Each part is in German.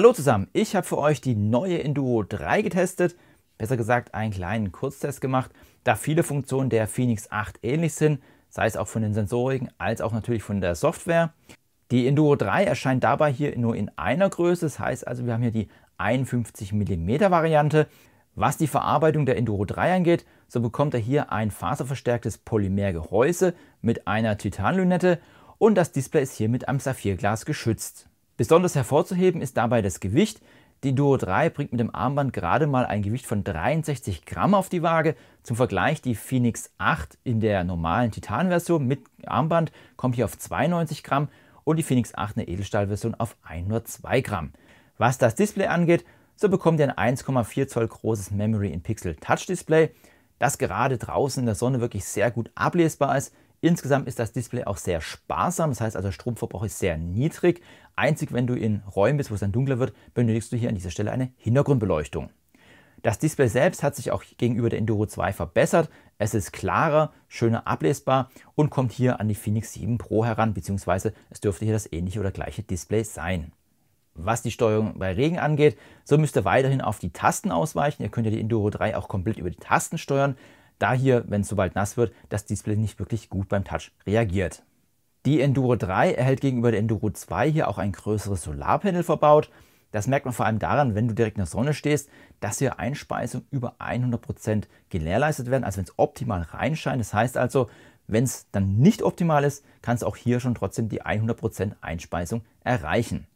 Hallo zusammen, ich habe für euch die neue Enduro 3 getestet, besser gesagt einen kleinen Kurztest gemacht, da viele Funktionen der Phoenix 8 ähnlich sind, sei es auch von den Sensoriken als auch natürlich von der Software. Die Enduro 3 erscheint dabei hier nur in einer Größe, das heißt also wir haben hier die 51 mm Variante. Was die Verarbeitung der Enduro 3 angeht, so bekommt er hier ein faserverstärktes Polymergehäuse mit einer Titanlünette und das Display ist hier mit einem Saphirglas geschützt. Besonders hervorzuheben ist dabei das Gewicht. Die Duo 3 bringt mit dem Armband gerade mal ein Gewicht von 63 Gramm auf die Waage. Zum Vergleich die Phoenix 8 in der normalen Titan-Version mit Armband kommt hier auf 92 Gramm und die Phoenix 8 in eine Edelstahlversion auf 102 Gramm. Was das Display angeht, so bekommt ihr ein 1,4 Zoll großes Memory in Pixel Touch Display, das gerade draußen in der Sonne wirklich sehr gut ablesbar ist. Insgesamt ist das Display auch sehr sparsam, das heißt also Stromverbrauch ist sehr niedrig, Einzig wenn du in Räumen bist, wo es dann dunkler wird, benötigst du hier an dieser Stelle eine Hintergrundbeleuchtung. Das Display selbst hat sich auch gegenüber der Enduro 2 verbessert. Es ist klarer, schöner ablesbar und kommt hier an die Phoenix 7 Pro heran, beziehungsweise es dürfte hier das ähnliche oder gleiche Display sein. Was die Steuerung bei Regen angeht, so müsst ihr weiterhin auf die Tasten ausweichen. Ihr könnt ja die Enduro 3 auch komplett über die Tasten steuern, da hier, wenn es sobald nass wird, das Display nicht wirklich gut beim Touch reagiert. Die Enduro 3 erhält gegenüber der Enduro 2 hier auch ein größeres Solarpanel verbaut. Das merkt man vor allem daran, wenn du direkt in der Sonne stehst, dass hier Einspeisungen über 100% gelehrleistet werden, also wenn es optimal reinscheint. Das heißt also, wenn es dann nicht optimal ist, kannst du auch hier schon trotzdem die 100% Einspeisung erreichen.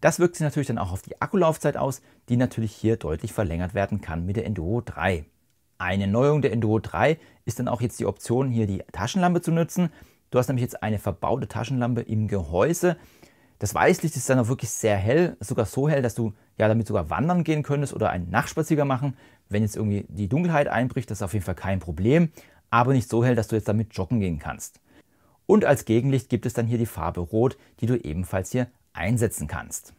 Das wirkt sich natürlich dann auch auf die Akkulaufzeit aus, die natürlich hier deutlich verlängert werden kann mit der Enduro 3. Eine Neuerung der Enduro 3 ist dann auch jetzt die Option, hier die Taschenlampe zu nutzen. Du hast nämlich jetzt eine verbaute Taschenlampe im Gehäuse. Das Weißlicht ist dann auch wirklich sehr hell, sogar so hell, dass du ja damit sogar wandern gehen könntest oder einen Nachtspaziergang machen. Wenn jetzt irgendwie die Dunkelheit einbricht, das ist auf jeden Fall kein Problem, aber nicht so hell, dass du jetzt damit joggen gehen kannst. Und als Gegenlicht gibt es dann hier die Farbe Rot, die du ebenfalls hier einsetzen kannst.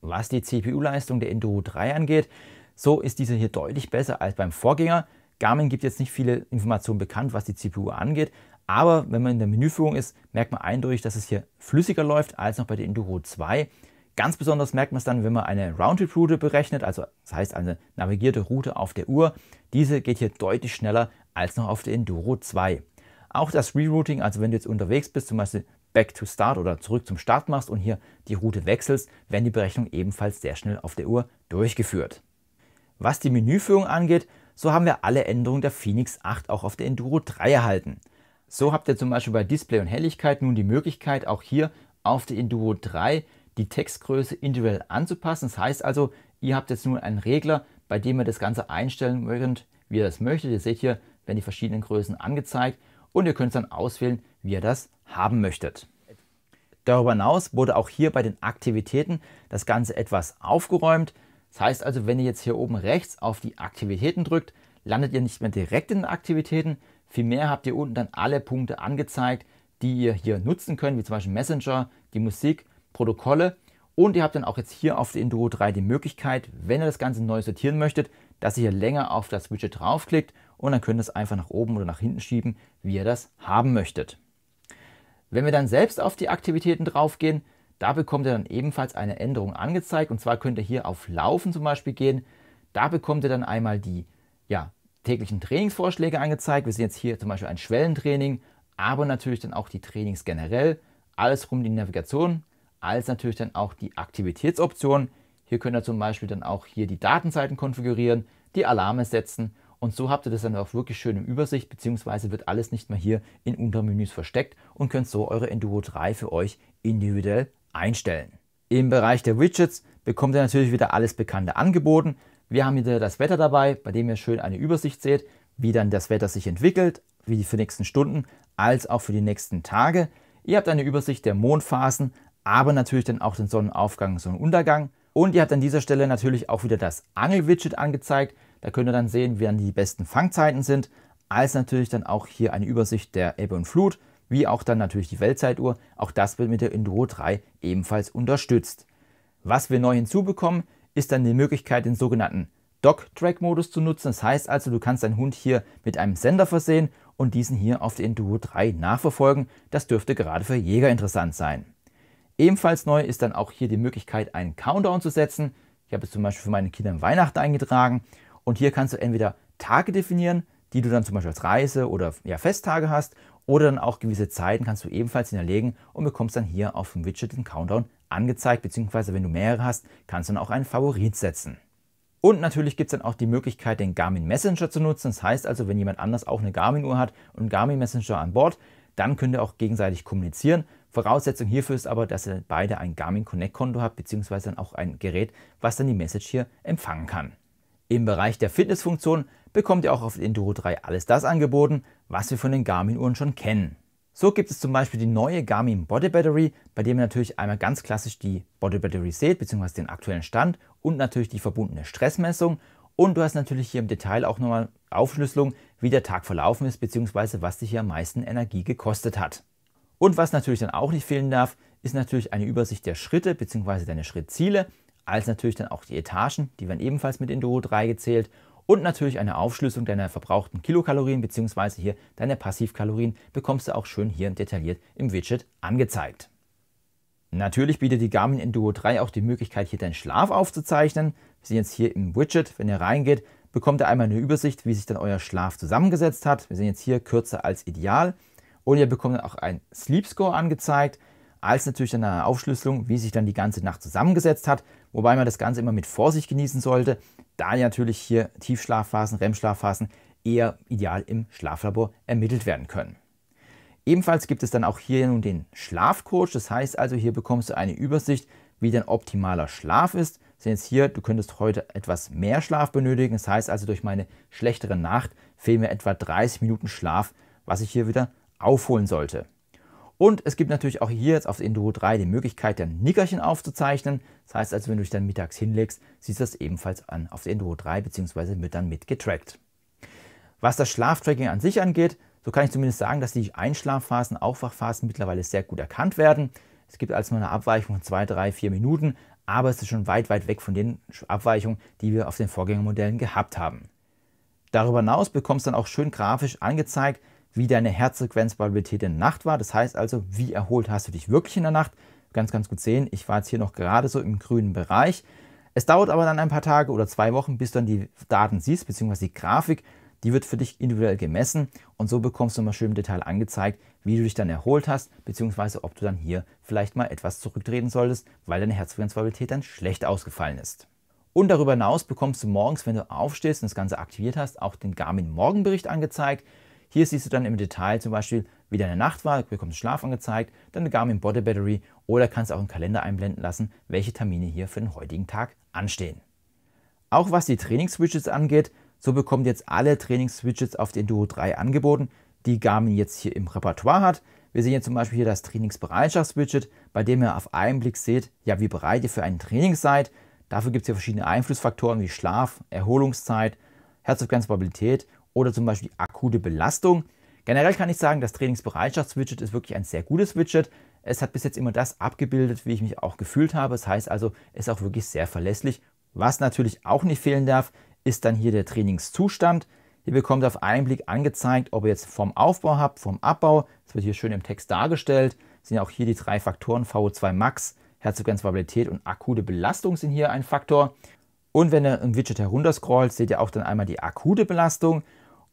Was die CPU-Leistung der Enduro 3 angeht, so ist diese hier deutlich besser als beim Vorgänger. Garmin gibt jetzt nicht viele Informationen bekannt, was die CPU angeht, aber wenn man in der Menüführung ist, merkt man eindeutig, dass es hier flüssiger läuft als noch bei der Enduro 2. Ganz besonders merkt man es dann, wenn man eine Roundtrip-Route berechnet, also das heißt eine navigierte Route auf der Uhr. Diese geht hier deutlich schneller als noch auf der Enduro 2. Auch das Rerouting, also wenn du jetzt unterwegs bist, zum Beispiel Back to Start oder zurück zum Start machst und hier die Route wechselst, werden die Berechnungen ebenfalls sehr schnell auf der Uhr durchgeführt. Was die Menüführung angeht, so haben wir alle Änderungen der Phoenix 8 auch auf der Enduro 3 erhalten. So habt ihr zum Beispiel bei Display und Helligkeit nun die Möglichkeit, auch hier auf der Induo 3 die Textgröße individuell anzupassen. Das heißt also, ihr habt jetzt nun einen Regler, bei dem ihr das Ganze einstellen könnt, wie ihr das möchtet. Ihr seht hier, werden die verschiedenen Größen angezeigt und ihr könnt dann auswählen, wie ihr das haben möchtet. Darüber hinaus wurde auch hier bei den Aktivitäten das Ganze etwas aufgeräumt. Das heißt also, wenn ihr jetzt hier oben rechts auf die Aktivitäten drückt, landet ihr nicht mehr direkt in den Aktivitäten, Vielmehr habt ihr unten dann alle Punkte angezeigt, die ihr hier nutzen könnt, wie zum Beispiel Messenger, die Musik, Protokolle. Und ihr habt dann auch jetzt hier auf der Induro 3 die Möglichkeit, wenn ihr das Ganze neu sortieren möchtet, dass ihr hier länger auf das Widget draufklickt und dann könnt ihr es einfach nach oben oder nach hinten schieben, wie ihr das haben möchtet. Wenn wir dann selbst auf die Aktivitäten draufgehen, da bekommt ihr dann ebenfalls eine Änderung angezeigt. Und zwar könnt ihr hier auf Laufen zum Beispiel gehen. Da bekommt ihr dann einmal die ja, täglichen Trainingsvorschläge angezeigt. Wir sehen jetzt hier zum Beispiel ein Schwellentraining, aber natürlich dann auch die Trainings generell, alles rum die Navigation, als natürlich dann auch die Aktivitätsoptionen. Hier könnt ihr zum Beispiel dann auch hier die Datenseiten konfigurieren, die Alarme setzen und so habt ihr das dann auch wirklich schön im Übersicht, beziehungsweise wird alles nicht mehr hier in Untermenüs versteckt und könnt so eure Enduro 3 für euch individuell einstellen. Im Bereich der Widgets bekommt ihr natürlich wieder alles Bekannte angeboten, wir haben hinterher das Wetter dabei, bei dem ihr schön eine Übersicht seht, wie dann das Wetter sich entwickelt, wie für die nächsten Stunden als auch für die nächsten Tage. Ihr habt eine Übersicht der Mondphasen, aber natürlich dann auch den Sonnenaufgang, Sonnenuntergang. Und ihr habt an dieser Stelle natürlich auch wieder das Angel-Widget angezeigt. Da könnt ihr dann sehen, wie dann die besten Fangzeiten sind, als natürlich dann auch hier eine Übersicht der Ebbe und Flut, wie auch dann natürlich die Weltzeituhr. Auch das wird mit der Enduro 3 ebenfalls unterstützt. Was wir neu hinzubekommen, ist dann die Möglichkeit, den sogenannten Dog-Track-Modus zu nutzen. Das heißt also, du kannst deinen Hund hier mit einem Sender versehen und diesen hier auf der Enduro 3 nachverfolgen. Das dürfte gerade für Jäger interessant sein. Ebenfalls neu ist dann auch hier die Möglichkeit, einen Countdown zu setzen. Ich habe es zum Beispiel für meine Kinder Weihnachten eingetragen. Und hier kannst du entweder Tage definieren, die du dann zum Beispiel als Reise oder ja, Festtage hast, oder dann auch gewisse Zeiten kannst du ebenfalls hinterlegen und bekommst dann hier auf dem Widget den Countdown angezeigt, beziehungsweise wenn du mehrere hast, kannst du dann auch einen Favorit setzen. Und natürlich gibt es dann auch die Möglichkeit, den Garmin Messenger zu nutzen. Das heißt also, wenn jemand anders auch eine Garmin-Uhr hat und Garmin Messenger an Bord, dann könnt ihr auch gegenseitig kommunizieren. Voraussetzung hierfür ist aber, dass ihr beide ein Garmin Connect-Konto habt, beziehungsweise dann auch ein Gerät, was dann die Message hier empfangen kann. Im Bereich der Fitnessfunktion bekommt ihr auch auf Enduro 3 alles das angeboten, was wir von den Garmin-Uhren schon kennen. So gibt es zum Beispiel die neue Garmin Body Battery, bei dem ihr natürlich einmal ganz klassisch die Body Battery seht, beziehungsweise den aktuellen Stand und natürlich die verbundene Stressmessung. Und du hast natürlich hier im Detail auch nochmal Aufschlüsselung, wie der Tag verlaufen ist, beziehungsweise was dich hier am meisten Energie gekostet hat. Und was natürlich dann auch nicht fehlen darf, ist natürlich eine Übersicht der Schritte bzw. deine Schrittziele, als natürlich dann auch die Etagen, die werden ebenfalls mit in Duo 3 gezählt und natürlich eine Aufschlüsselung deiner verbrauchten Kilokalorien bzw. hier deine Passivkalorien bekommst du auch schön hier detailliert im Widget angezeigt. Natürlich bietet die Garmin Enduo 3 auch die Möglichkeit, hier deinen Schlaf aufzuzeichnen. Wir sehen jetzt hier im Widget, wenn ihr reingeht, bekommt ihr einmal eine Übersicht, wie sich dann euer Schlaf zusammengesetzt hat. Wir sehen jetzt hier kürzer als ideal. Und ihr bekommt dann auch einen Sleep Score angezeigt als natürlich dann eine Aufschlüsselung, wie sich dann die ganze Nacht zusammengesetzt hat, wobei man das Ganze immer mit Vorsicht genießen sollte, da natürlich hier Tiefschlafphasen, REM-Schlafphasen eher ideal im Schlaflabor ermittelt werden können. Ebenfalls gibt es dann auch hier nun den Schlafcoach, das heißt also hier bekommst du eine Übersicht, wie dein optimaler Schlaf ist. Sehen jetzt hier, du könntest heute etwas mehr Schlaf benötigen, das heißt also durch meine schlechtere Nacht fehlen mir etwa 30 Minuten Schlaf, was ich hier wieder aufholen sollte. Und es gibt natürlich auch hier jetzt auf Enduro 3 die Möglichkeit, dann Nickerchen aufzuzeichnen. Das heißt also, wenn du dich dann mittags hinlegst, siehst du das ebenfalls an auf der Enduro 3 bzw. wird dann mitgetrackt. Was das Schlaftracking an sich angeht, so kann ich zumindest sagen, dass die Einschlafphasen, Aufwachphasen mittlerweile sehr gut erkannt werden. Es gibt also eine Abweichung von 2, 3, 4 Minuten, aber es ist schon weit, weit weg von den Abweichungen, die wir auf den Vorgängermodellen gehabt haben. Darüber hinaus bekommst du dann auch schön grafisch angezeigt, wie deine Herzfrequenzvariabilität in der Nacht war. Das heißt also, wie erholt hast du dich wirklich in der Nacht? Ganz, ganz gut sehen. Ich war jetzt hier noch gerade so im grünen Bereich. Es dauert aber dann ein paar Tage oder zwei Wochen, bis du dann die Daten siehst, beziehungsweise die Grafik. Die wird für dich individuell gemessen und so bekommst du mal schön im Detail angezeigt, wie du dich dann erholt hast, beziehungsweise ob du dann hier vielleicht mal etwas zurücktreten solltest, weil deine Herzfrequenzvariabilität dann schlecht ausgefallen ist. Und darüber hinaus bekommst du morgens, wenn du aufstehst und das Ganze aktiviert hast, auch den Garmin Morgenbericht angezeigt. Hier siehst du dann im Detail zum Beispiel, wie deine Nacht war, du bekommst Schlaf angezeigt, deine Garmin Body Battery oder kannst auch einen Kalender einblenden lassen, welche Termine hier für den heutigen Tag anstehen. Auch was die Trainingswidgets angeht, so bekommt jetzt alle Trainingswidgets auf den Duo 3 angeboten, die Garmin jetzt hier im Repertoire hat. Wir sehen jetzt zum Beispiel hier das Trainingsbereitschaftswidget, bei dem ihr auf einen Blick seht, ja, wie bereit ihr für ein Training seid. Dafür gibt es hier verschiedene Einflussfaktoren wie Schlaf, Erholungszeit, Herzfrequenzmobilität oder zum Beispiel akute Belastung. Generell kann ich sagen, das Trainingsbereitschaftswidget ist wirklich ein sehr gutes Widget. Es hat bis jetzt immer das abgebildet, wie ich mich auch gefühlt habe. Das heißt also, es ist auch wirklich sehr verlässlich. Was natürlich auch nicht fehlen darf, ist dann hier der Trainingszustand. Ihr bekommt auf einen Blick angezeigt, ob ihr jetzt vom Aufbau habt, vom Abbau. Das wird hier schön im Text dargestellt. Das sind ja auch hier die drei Faktoren VO2 Max, Herzfrequenzvariabilität und akute Belastung sind hier ein Faktor. Und wenn ihr im Widget herunterscrollt, seht ihr auch dann einmal die akute Belastung.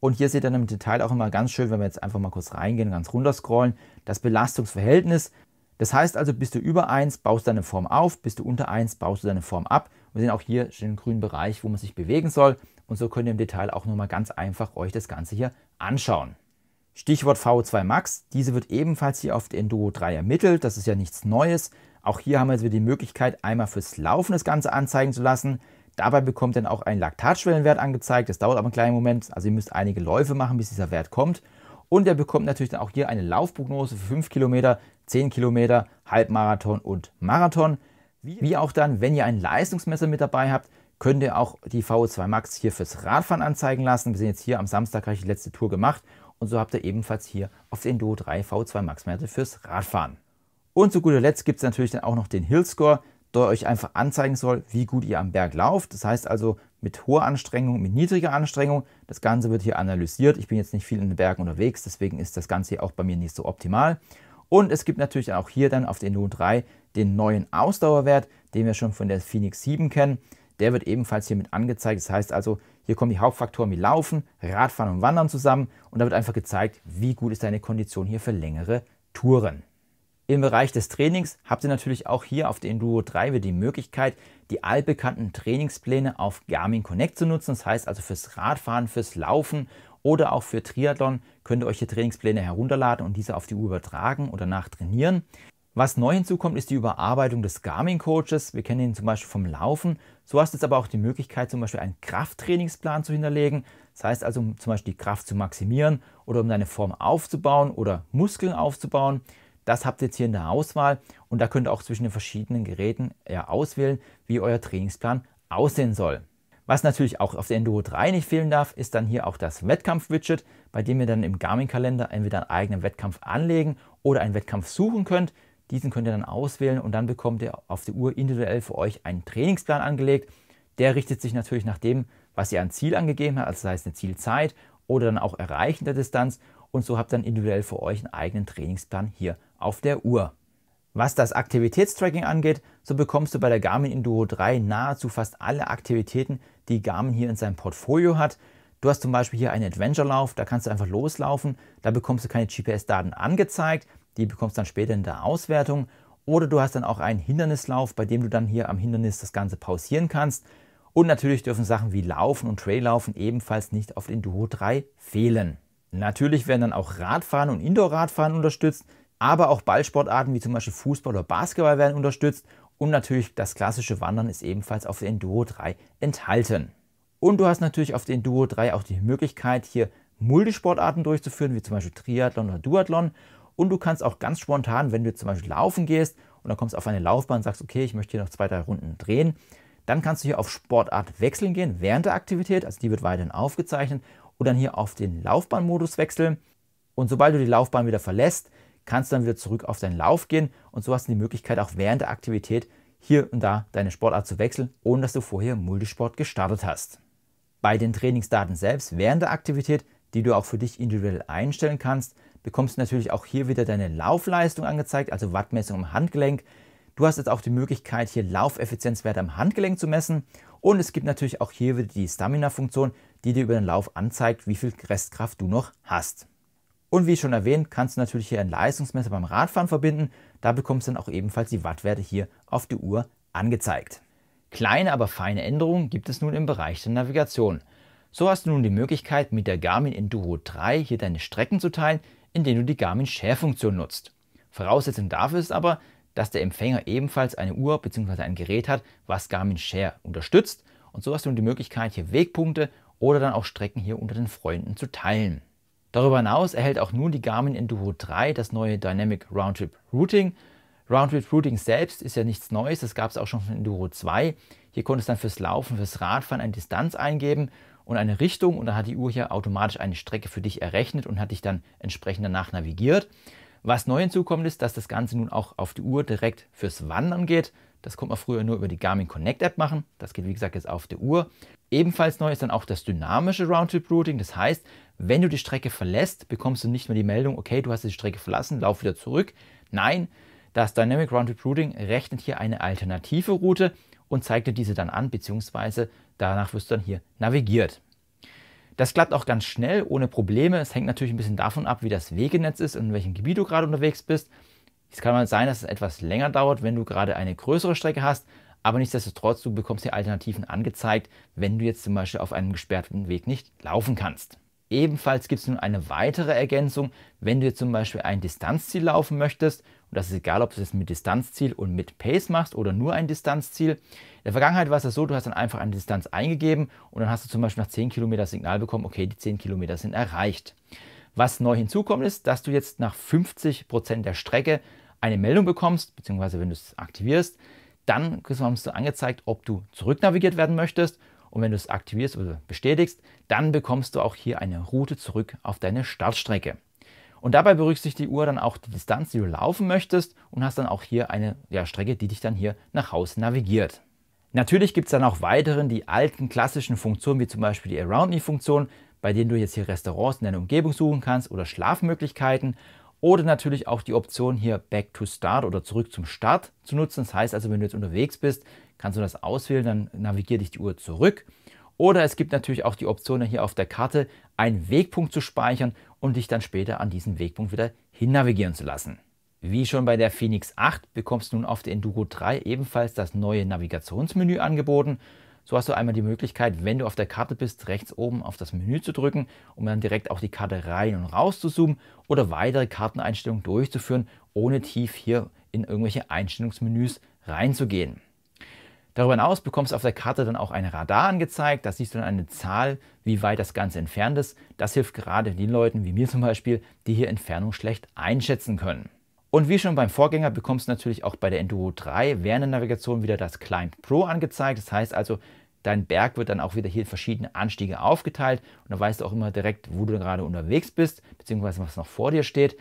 Und hier seht ihr dann im Detail auch immer ganz schön, wenn wir jetzt einfach mal kurz reingehen, ganz runter scrollen, das Belastungsverhältnis. Das heißt also, bist du über 1, baust deine Form auf, bist du unter 1, baust du deine Form ab. Wir sehen auch hier den grünen Bereich, wo man sich bewegen soll. Und so könnt ihr im Detail auch nochmal ganz einfach euch das Ganze hier anschauen. Stichwort VO2 Max. Diese wird ebenfalls hier auf der Enduro 3 ermittelt. Das ist ja nichts Neues. Auch hier haben wir jetzt wieder die Möglichkeit, einmal fürs Laufen das Ganze anzeigen zu lassen. Dabei bekommt dann auch ein Laktatschwellenwert angezeigt. Das dauert aber einen kleinen Moment. Also ihr müsst einige Läufe machen, bis dieser Wert kommt. Und er bekommt natürlich dann auch hier eine Laufprognose für 5 Kilometer, 10 Kilometer, Halbmarathon und Marathon. Wie auch dann, wenn ihr ein Leistungsmesser mit dabei habt, könnt ihr auch die VO2 Max hier fürs Radfahren anzeigen lassen. Wir sind jetzt hier am Samstag gleich die letzte Tour gemacht und so habt ihr ebenfalls hier auf den Duo 3 VO2 Max Werte fürs Radfahren. Und zu guter Letzt gibt es natürlich dann auch noch den Hill Score der euch einfach anzeigen soll, wie gut ihr am Berg lauft. Das heißt also mit hoher Anstrengung, mit niedriger Anstrengung. Das Ganze wird hier analysiert. Ich bin jetzt nicht viel in den Bergen unterwegs, deswegen ist das Ganze hier auch bei mir nicht so optimal. Und es gibt natürlich auch hier dann auf den Lohn 3 den neuen Ausdauerwert, den wir schon von der Phoenix 7 kennen. Der wird ebenfalls hier mit angezeigt. Das heißt also, hier kommen die Hauptfaktoren wie Laufen, Radfahren und Wandern zusammen und da wird einfach gezeigt, wie gut ist deine Kondition hier für längere Touren. Im Bereich des Trainings habt ihr natürlich auch hier auf der Enduro 3 wieder die Möglichkeit, die allbekannten Trainingspläne auf Garmin Connect zu nutzen. Das heißt also fürs Radfahren, fürs Laufen oder auch für Triathlon könnt ihr euch hier Trainingspläne herunterladen und diese auf die Uhr übertragen oder trainieren. Was neu hinzukommt, ist die Überarbeitung des Garmin-Coaches. Wir kennen ihn zum Beispiel vom Laufen. So hast du jetzt aber auch die Möglichkeit, zum Beispiel einen Krafttrainingsplan zu hinterlegen. Das heißt also, um zum Beispiel die Kraft zu maximieren oder um deine Form aufzubauen oder Muskeln aufzubauen. Das habt ihr jetzt hier in der Auswahl und da könnt ihr auch zwischen den verschiedenen Geräten ja, auswählen, wie euer Trainingsplan aussehen soll. Was natürlich auch auf der Enduro 3 nicht fehlen darf, ist dann hier auch das Wettkampf-Widget, bei dem ihr dann im Garmin-Kalender entweder einen eigenen Wettkampf anlegen oder einen Wettkampf suchen könnt. Diesen könnt ihr dann auswählen und dann bekommt ihr auf der Uhr individuell für euch einen Trainingsplan angelegt. Der richtet sich natürlich nach dem, was ihr an Ziel angegeben habt, also das heißt eine Zielzeit oder dann auch Erreichen der Distanz und so habt dann individuell für euch einen eigenen Trainingsplan hier auf der Uhr. Was das Aktivitätstracking angeht, so bekommst du bei der Garmin Enduro 3 nahezu fast alle Aktivitäten, die Garmin hier in seinem Portfolio hat. Du hast zum Beispiel hier einen Adventure-Lauf, da kannst du einfach loslaufen, da bekommst du keine GPS-Daten angezeigt, die bekommst du dann später in der Auswertung. Oder du hast dann auch einen Hindernislauf, bei dem du dann hier am Hindernis das Ganze pausieren kannst. Und natürlich dürfen Sachen wie Laufen und Traillaufen ebenfalls nicht auf den Duo 3 fehlen. Natürlich werden dann auch Radfahren und Indoor-Radfahren unterstützt, aber auch Ballsportarten wie zum Beispiel Fußball oder Basketball werden unterstützt und natürlich das klassische Wandern ist ebenfalls auf den Duo 3 enthalten. Und du hast natürlich auf den Duo 3 auch die Möglichkeit, hier Multisportarten durchzuführen, wie zum Beispiel Triathlon oder Duathlon. Und du kannst auch ganz spontan, wenn du zum Beispiel laufen gehst und dann kommst auf eine Laufbahn und sagst, okay, ich möchte hier noch zwei, drei Runden drehen, dann kannst du hier auf Sportart wechseln gehen während der Aktivität, also die wird weiterhin aufgezeichnet und dann hier auf den Laufbahnmodus wechseln. Und sobald du die Laufbahn wieder verlässt, kannst du dann wieder zurück auf deinen Lauf gehen und so hast du die Möglichkeit, auch während der Aktivität hier und da deine Sportart zu wechseln, ohne dass du vorher Multisport gestartet hast. Bei den Trainingsdaten selbst während der Aktivität, die du auch für dich individuell einstellen kannst, bekommst du natürlich auch hier wieder deine Laufleistung angezeigt, also Wattmessung am Handgelenk. Du hast jetzt auch die Möglichkeit, hier Laufeffizienzwerte am Handgelenk zu messen. Und es gibt natürlich auch hier wieder die Stamina-Funktion, die dir über den Lauf anzeigt, wie viel Restkraft du noch hast. Und wie schon erwähnt, kannst du natürlich hier ein Leistungsmesser beim Radfahren verbinden. Da bekommst du dann auch ebenfalls die Wattwerte hier auf die Uhr angezeigt. Kleine, aber feine Änderungen gibt es nun im Bereich der Navigation. So hast du nun die Möglichkeit, mit der Garmin Enduro 3 hier deine Strecken zu teilen, indem du die Garmin Share-Funktion nutzt. Voraussetzung dafür ist aber, dass der Empfänger ebenfalls eine Uhr bzw. ein Gerät hat, was Garmin Share unterstützt. Und so hast du nun die Möglichkeit, hier Wegpunkte oder dann auch Strecken hier unter den Freunden zu teilen. Darüber hinaus erhält auch nun die Garmin Enduro 3 das neue Dynamic Roundtrip Routing. Roundtrip Routing selbst ist ja nichts Neues, das gab es auch schon von Enduro 2. Hier konnte es dann fürs Laufen, fürs Radfahren eine Distanz eingeben und eine Richtung und dann hat die Uhr hier automatisch eine Strecke für dich errechnet und hat dich dann entsprechend danach navigiert. Was neu hinzukommt ist, dass das Ganze nun auch auf die Uhr direkt fürs Wandern geht. Das konnte man früher nur über die Garmin Connect App machen. Das geht wie gesagt jetzt auf der Uhr. Ebenfalls neu ist dann auch das dynamische Roundtrip-Routing. Das heißt, wenn du die Strecke verlässt, bekommst du nicht mehr die Meldung, okay, du hast die Strecke verlassen, lauf wieder zurück. Nein, das Dynamic Roundtrip Routing rechnet hier eine alternative Route und zeigt dir diese dann an, beziehungsweise danach wirst du dann hier navigiert. Das klappt auch ganz schnell, ohne Probleme. Es hängt natürlich ein bisschen davon ab, wie das Wegenetz ist und in welchem Gebiet du gerade unterwegs bist. Es kann mal sein, dass es etwas länger dauert, wenn du gerade eine größere Strecke hast, aber nichtsdestotrotz, du bekommst hier Alternativen angezeigt, wenn du jetzt zum Beispiel auf einem gesperrten Weg nicht laufen kannst. Ebenfalls gibt es nun eine weitere Ergänzung, wenn du jetzt zum Beispiel ein Distanzziel laufen möchtest, und das ist egal, ob du es mit Distanzziel und mit Pace machst oder nur ein Distanzziel. In der Vergangenheit war es ja so, du hast dann einfach eine Distanz eingegeben und dann hast du zum Beispiel nach 10 Kilometer Signal bekommen, okay, die 10 Kilometer sind erreicht. Was neu hinzukommt, ist, dass du jetzt nach 50% Prozent der Strecke eine Meldung bekommst, beziehungsweise wenn du es aktivierst, dann bekommst du angezeigt, ob du zurücknavigiert werden möchtest. Und wenn du es aktivierst oder bestätigst, dann bekommst du auch hier eine Route zurück auf deine Startstrecke. Und dabei berücksichtigt die Uhr dann auch die Distanz, die du laufen möchtest und hast dann auch hier eine ja, Strecke, die dich dann hier nach Hause navigiert. Natürlich gibt es dann auch weiteren, die alten klassischen Funktionen, wie zum Beispiel die Around Me-Funktion, bei denen du jetzt hier Restaurants in deiner Umgebung suchen kannst oder Schlafmöglichkeiten. Oder natürlich auch die Option hier Back to Start oder zurück zum Start zu nutzen. Das heißt also, wenn du jetzt unterwegs bist, kannst du das auswählen, dann navigiert dich die Uhr zurück. Oder es gibt natürlich auch die Option hier auf der Karte, einen Wegpunkt zu speichern und dich dann später an diesen Wegpunkt wieder hin navigieren zu lassen. Wie schon bei der Phoenix 8 bekommst du nun auf der Enduro 3 ebenfalls das neue Navigationsmenü angeboten so hast du einmal die Möglichkeit, wenn du auf der Karte bist, rechts oben auf das Menü zu drücken, um dann direkt auch die Karte rein und raus zu zoomen oder weitere Karteneinstellungen durchzuführen, ohne tief hier in irgendwelche Einstellungsmenüs reinzugehen. Darüber hinaus bekommst du auf der Karte dann auch ein Radar angezeigt. Da siehst du dann eine Zahl, wie weit das Ganze entfernt ist. Das hilft gerade den Leuten wie mir zum Beispiel, die hier Entfernung schlecht einschätzen können. Und wie schon beim Vorgänger bekommst du natürlich auch bei der Enduro 3 während der Navigation wieder das Climb Pro angezeigt. Das heißt also, dein Berg wird dann auch wieder hier in verschiedene Anstiege aufgeteilt und dann weißt du auch immer direkt, wo du gerade unterwegs bist, beziehungsweise was noch vor dir steht.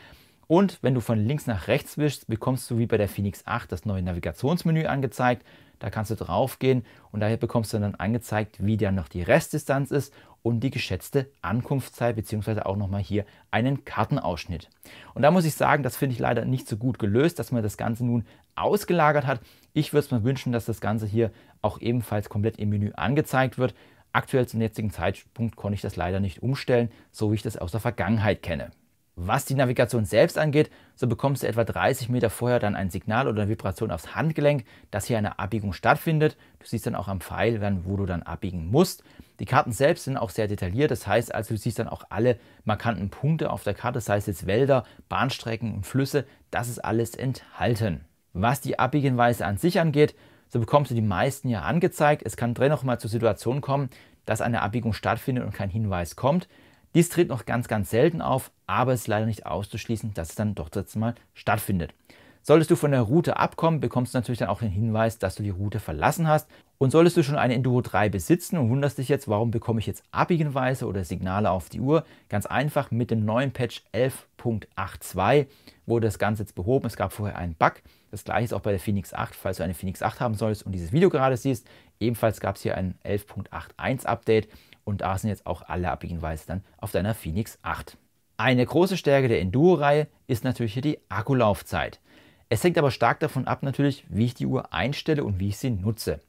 Und wenn du von links nach rechts wischst, bekommst du wie bei der Phoenix 8 das neue Navigationsmenü angezeigt. Da kannst du drauf gehen und daher bekommst du dann angezeigt, wie dann noch die Restdistanz ist und die geschätzte Ankunftszeit, beziehungsweise auch nochmal hier einen Kartenausschnitt. Und da muss ich sagen, das finde ich leider nicht so gut gelöst, dass man das Ganze nun ausgelagert hat. Ich würde es mir wünschen, dass das Ganze hier auch ebenfalls komplett im Menü angezeigt wird. Aktuell zum jetzigen Zeitpunkt konnte ich das leider nicht umstellen, so wie ich das aus der Vergangenheit kenne. Was die Navigation selbst angeht, so bekommst du etwa 30 Meter vorher dann ein Signal oder eine Vibration aufs Handgelenk, dass hier eine Abbiegung stattfindet. Du siehst dann auch am Pfeil, wo du dann abbiegen musst. Die Karten selbst sind auch sehr detailliert, das heißt also, du siehst dann auch alle markanten Punkte auf der Karte, sei es jetzt Wälder, Bahnstrecken und Flüsse, das ist alles enthalten. Was die Abbiegenweise an sich angeht, so bekommst du die meisten ja angezeigt. Es kann dennoch mal zur Situation kommen, dass eine Abbiegung stattfindet und kein Hinweis kommt. Dies tritt noch ganz, ganz selten auf, aber es ist leider nicht auszuschließen, dass es dann doch jetzt mal stattfindet. Solltest du von der Route abkommen, bekommst du natürlich dann auch den Hinweis, dass du die Route verlassen hast. Und solltest du schon eine Enduro 3 besitzen und wunderst dich jetzt, warum bekomme ich jetzt Abbiegenweise oder Signale auf die Uhr? Ganz einfach, mit dem neuen Patch 11.82 wurde das Ganze jetzt behoben. Es gab vorher einen Bug. Das gleiche ist auch bei der Phoenix 8, falls du eine Phoenix 8 haben solltest und dieses Video gerade siehst. Ebenfalls gab es hier ein 11.81 Update und da sind jetzt auch alle Abbiegungsweise dann auf deiner Phoenix 8. Eine große Stärke der Enduro-Reihe ist natürlich hier die Akkulaufzeit. Es hängt aber stark davon ab natürlich, wie ich die Uhr einstelle und wie ich sie nutze.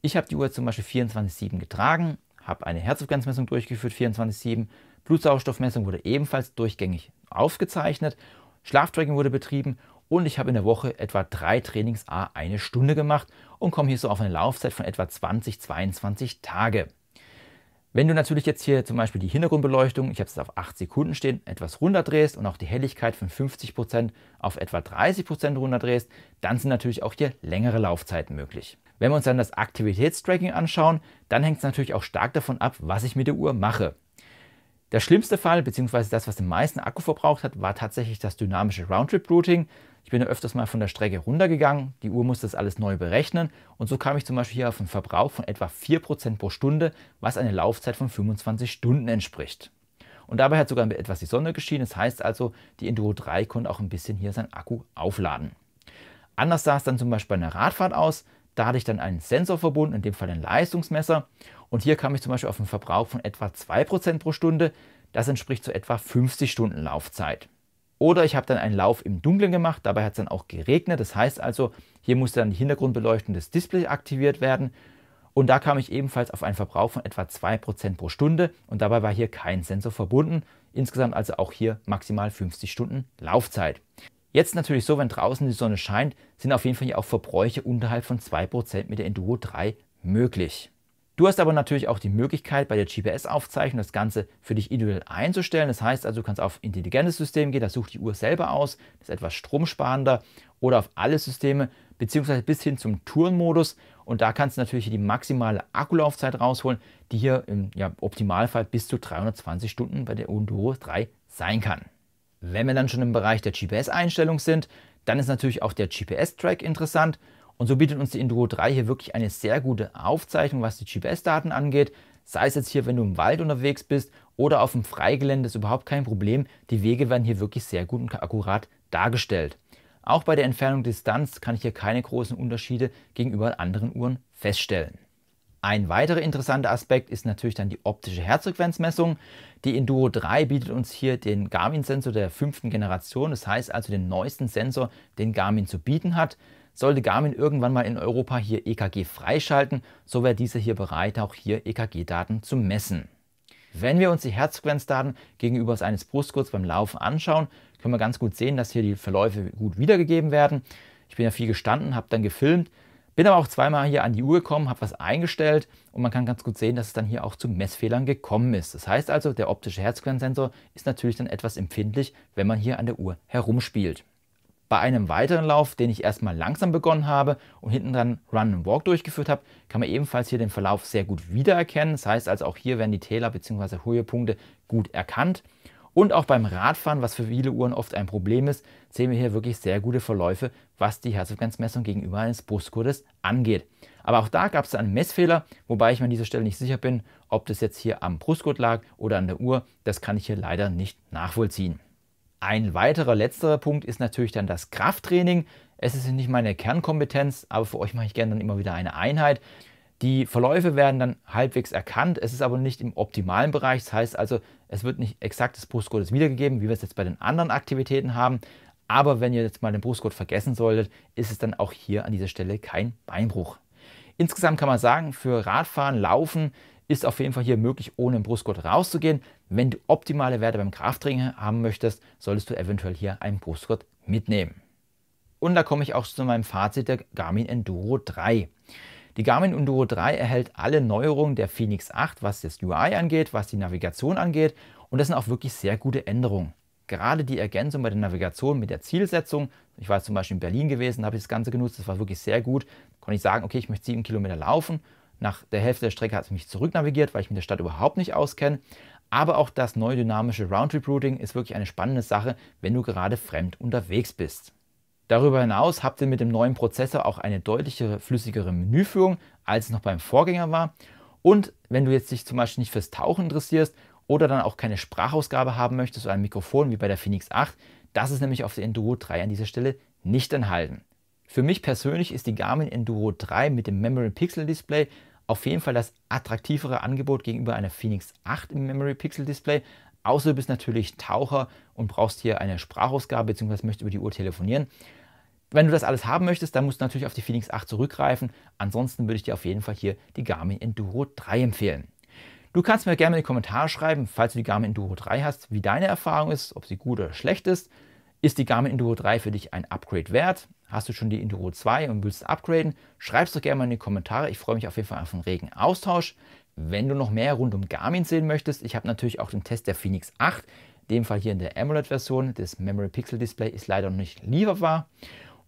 Ich habe die Uhr zum Beispiel 24-7 getragen, habe eine Herzfrequenzmessung durchgeführt, 24-7, Blutsauerstoffmessung wurde ebenfalls durchgängig aufgezeichnet, Schlaftracking wurde betrieben und ich habe in der Woche etwa drei Trainings A eine Stunde gemacht und komme hier so auf eine Laufzeit von etwa 20, 22 Tage. Wenn du natürlich jetzt hier zum Beispiel die Hintergrundbeleuchtung, ich habe es auf 8 Sekunden stehen, etwas runterdrehst und auch die Helligkeit von 50% auf etwa 30% runterdrehst, dann sind natürlich auch hier längere Laufzeiten möglich. Wenn wir uns dann das Aktivitätstracking anschauen, dann hängt es natürlich auch stark davon ab, was ich mit der Uhr mache. Der schlimmste Fall, beziehungsweise das, was den meisten Akku verbraucht hat, war tatsächlich das dynamische Roundtrip-Routing. Ich bin ja öfters mal von der Strecke runtergegangen, die Uhr musste das alles neu berechnen und so kam ich zum Beispiel hier auf einen Verbrauch von etwa 4% pro Stunde, was eine Laufzeit von 25 Stunden entspricht. Und dabei hat sogar etwas die Sonne geschienen, das heißt also, die Enduro 3 konnte auch ein bisschen hier seinen Akku aufladen. Anders sah es dann zum Beispiel bei einer Radfahrt aus. Da hatte ich dann einen Sensor verbunden, in dem Fall ein Leistungsmesser. Und hier kam ich zum Beispiel auf einen Verbrauch von etwa 2% pro Stunde. Das entspricht so etwa 50 Stunden Laufzeit. Oder ich habe dann einen Lauf im Dunkeln gemacht, dabei hat es dann auch geregnet. Das heißt also, hier musste dann die Hintergrundbeleuchtung des Displays aktiviert werden. Und da kam ich ebenfalls auf einen Verbrauch von etwa 2% pro Stunde und dabei war hier kein Sensor verbunden. Insgesamt also auch hier maximal 50 Stunden Laufzeit. Jetzt natürlich so, wenn draußen die Sonne scheint, sind auf jeden Fall hier auch Verbräuche unterhalb von 2% mit der Enduro 3 möglich. Du hast aber natürlich auch die Möglichkeit, bei der GPS-Aufzeichnung das Ganze für dich individuell einzustellen. Das heißt also, du kannst auf intelligentes System gehen, das sucht die Uhr selber aus, das ist etwas stromsparender oder auf alle Systeme, beziehungsweise bis hin zum Tourenmodus. Und da kannst du natürlich die maximale Akkulaufzeit rausholen, die hier im ja, Optimalfall bis zu 320 Stunden bei der Enduro 3 sein kann. Wenn wir dann schon im Bereich der GPS-Einstellung sind, dann ist natürlich auch der GPS-Track interessant. Und so bietet uns die Enduro 3 hier wirklich eine sehr gute Aufzeichnung, was die GPS-Daten angeht. Sei es jetzt hier, wenn du im Wald unterwegs bist oder auf dem Freigelände, ist überhaupt kein Problem. Die Wege werden hier wirklich sehr gut und akkurat dargestellt. Auch bei der Entfernung Distanz kann ich hier keine großen Unterschiede gegenüber anderen Uhren feststellen. Ein weiterer interessanter Aspekt ist natürlich dann die optische Herzfrequenzmessung. Die Enduro 3 bietet uns hier den Garmin-Sensor der fünften Generation, das heißt also den neuesten Sensor, den Garmin zu bieten hat. Sollte Garmin irgendwann mal in Europa hier EKG freischalten, so wäre dieser hier bereit, auch hier EKG-Daten zu messen. Wenn wir uns die Herzfrequenzdaten gegenüber eines Brustgurts beim Laufen anschauen, können wir ganz gut sehen, dass hier die Verläufe gut wiedergegeben werden. Ich bin ja viel gestanden, habe dann gefilmt bin aber auch zweimal hier an die Uhr gekommen, habe was eingestellt und man kann ganz gut sehen, dass es dann hier auch zu Messfehlern gekommen ist. Das heißt also, der optische Herzfrequenzsensor ist natürlich dann etwas empfindlich, wenn man hier an der Uhr herumspielt. Bei einem weiteren Lauf, den ich erstmal langsam begonnen habe und hinten dann Run and Walk durchgeführt habe, kann man ebenfalls hier den Verlauf sehr gut wiedererkennen. Das heißt also, auch hier werden die Täler bzw. Höhepunkte gut erkannt. Und auch beim Radfahren, was für viele Uhren oft ein Problem ist, sehen wir hier wirklich sehr gute Verläufe, was die Herzfrequenzmessung gegenüber eines Brustgurtes angeht. Aber auch da gab es einen Messfehler, wobei ich mir an dieser Stelle nicht sicher bin, ob das jetzt hier am Brustgurt lag oder an der Uhr. Das kann ich hier leider nicht nachvollziehen. Ein weiterer letzterer Punkt ist natürlich dann das Krafttraining. Es ist nicht meine Kernkompetenz, aber für euch mache ich gerne dann immer wieder eine Einheit. Die Verläufe werden dann halbwegs erkannt, es ist aber nicht im optimalen Bereich. Das heißt also, es wird nicht exakt des Brustgurtes wiedergegeben, wie wir es jetzt bei den anderen Aktivitäten haben. Aber wenn ihr jetzt mal den Brustgurt vergessen solltet, ist es dann auch hier an dieser Stelle kein Beinbruch. Insgesamt kann man sagen, für Radfahren, Laufen ist auf jeden Fall hier möglich, ohne den Brustgurt rauszugehen. Wenn du optimale Werte beim Krafttraining haben möchtest, solltest du eventuell hier einen Brustgurt mitnehmen. Und da komme ich auch zu meinem Fazit der Garmin Enduro 3. Die Garmin Unduro 3 erhält alle Neuerungen der Phoenix 8, was das UI angeht, was die Navigation angeht und das sind auch wirklich sehr gute Änderungen. Gerade die Ergänzung bei der Navigation mit der Zielsetzung, ich war zum Beispiel in Berlin gewesen, habe ich das Ganze genutzt, das war wirklich sehr gut, konnte ich sagen, okay, ich möchte sieben Kilometer laufen, nach der Hälfte der Strecke hat es mich zurücknavigiert, weil ich mit der Stadt überhaupt nicht auskenne. Aber auch das neue dynamische Roundtrip Routing ist wirklich eine spannende Sache, wenn du gerade fremd unterwegs bist. Darüber hinaus habt ihr mit dem neuen Prozessor auch eine deutlichere, flüssigere Menüführung, als es noch beim Vorgänger war. Und wenn du jetzt dich zum Beispiel nicht fürs Tauchen interessierst oder dann auch keine Sprachausgabe haben möchtest oder ein Mikrofon wie bei der Phoenix 8, das ist nämlich auf der Enduro 3 an dieser Stelle nicht enthalten. Für mich persönlich ist die Garmin Enduro 3 mit dem Memory Pixel Display auf jeden Fall das attraktivere Angebot gegenüber einer Phoenix 8 im Memory Pixel Display, Außer du bist natürlich Taucher und brauchst hier eine Sprachausgabe bzw. möchtest über die Uhr telefonieren. Wenn du das alles haben möchtest, dann musst du natürlich auf die Phoenix 8 zurückgreifen. Ansonsten würde ich dir auf jeden Fall hier die Garmin Enduro 3 empfehlen. Du kannst mir gerne in die Kommentare schreiben, falls du die Garmin Enduro 3 hast, wie deine Erfahrung ist, ob sie gut oder schlecht ist. Ist die Garmin Enduro 3 für dich ein Upgrade wert? Hast du schon die Enduro 2 und willst upgraden? Schreib es doch gerne mal in die Kommentare. Ich freue mich auf jeden Fall auf einen regen Austausch. Wenn du noch mehr rund um Garmin sehen möchtest, ich habe natürlich auch den Test der Phoenix 8, in dem Fall hier in der AMOLED-Version. Das Memory Pixel Display ist leider noch nicht lieferbar.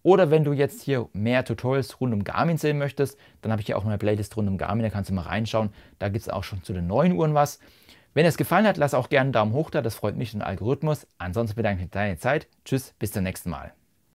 Oder wenn du jetzt hier mehr Tutorials rund um Garmin sehen möchtest, dann habe ich hier auch meine Playlist rund um Garmin, da kannst du mal reinschauen. Da gibt es auch schon zu den neuen Uhren was. Wenn es gefallen hat, lass auch gerne einen Daumen hoch da, das freut mich und den Algorithmus. Ansonsten bedanke ich mich für deine Zeit. Tschüss, bis zum nächsten Mal.